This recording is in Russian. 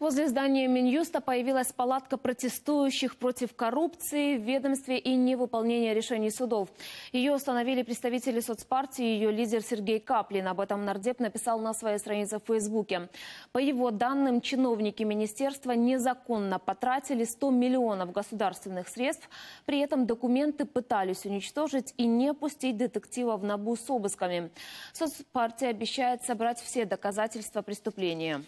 Возле здания Минюста появилась палатка протестующих против коррупции в ведомстве и невыполнения решений судов. Ее установили представители соцпартии и ее лидер Сергей Каплин. Об этом нардеп написал на своей странице в Фейсбуке. По его данным, чиновники министерства незаконно потратили 100 миллионов государственных средств. При этом документы пытались уничтожить и не пустить детектива в НАБУ с обысками. Соцпартия обещает собрать все доказательства преступления.